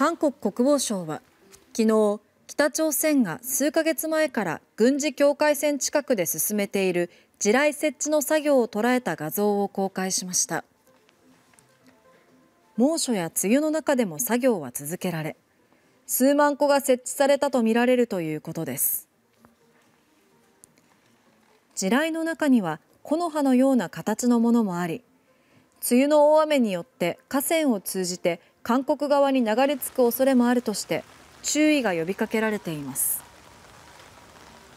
韓国国防省は昨日北朝鮮が数ヶ月前から軍事境界線近くで進めている地雷設置の作業を捉えた画像を公開しました猛暑や梅雨の中でも作業は続けられ数万個が設置されたとみられるということです地雷の中には木の葉のような形のものもあり梅雨の大雨によって河川を通じて韓国側に流れ着く恐れもあるとして注意が呼びかけられています。